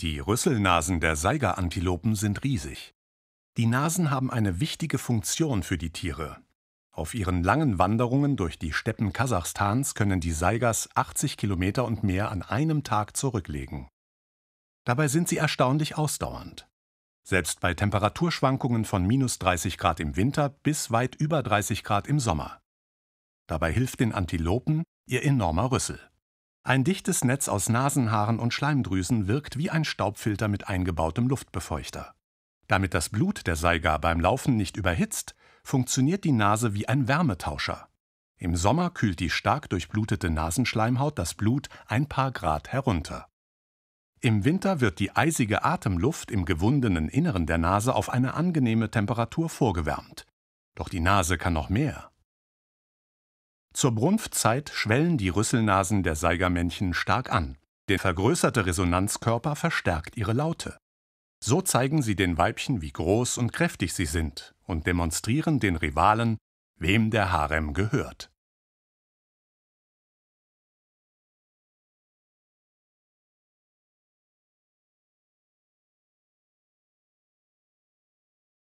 Die Rüsselnasen der Seigerantilopen sind riesig. Die Nasen haben eine wichtige Funktion für die Tiere. Auf ihren langen Wanderungen durch die Steppen Kasachstans können die Seigers 80 Kilometer und mehr an einem Tag zurücklegen. Dabei sind sie erstaunlich ausdauernd. Selbst bei Temperaturschwankungen von minus 30 Grad im Winter bis weit über 30 Grad im Sommer. Dabei hilft den Antilopen ihr enormer Rüssel. Ein dichtes Netz aus Nasenhaaren und Schleimdrüsen wirkt wie ein Staubfilter mit eingebautem Luftbefeuchter. Damit das Blut der Saiga beim Laufen nicht überhitzt, funktioniert die Nase wie ein Wärmetauscher. Im Sommer kühlt die stark durchblutete Nasenschleimhaut das Blut ein paar Grad herunter. Im Winter wird die eisige Atemluft im gewundenen Inneren der Nase auf eine angenehme Temperatur vorgewärmt. Doch die Nase kann noch mehr. Zur Brunftzeit schwellen die Rüsselnasen der Seigermännchen stark an. Der vergrößerte Resonanzkörper verstärkt ihre Laute. So zeigen sie den Weibchen, wie groß und kräftig sie sind und demonstrieren den Rivalen, wem der Harem gehört.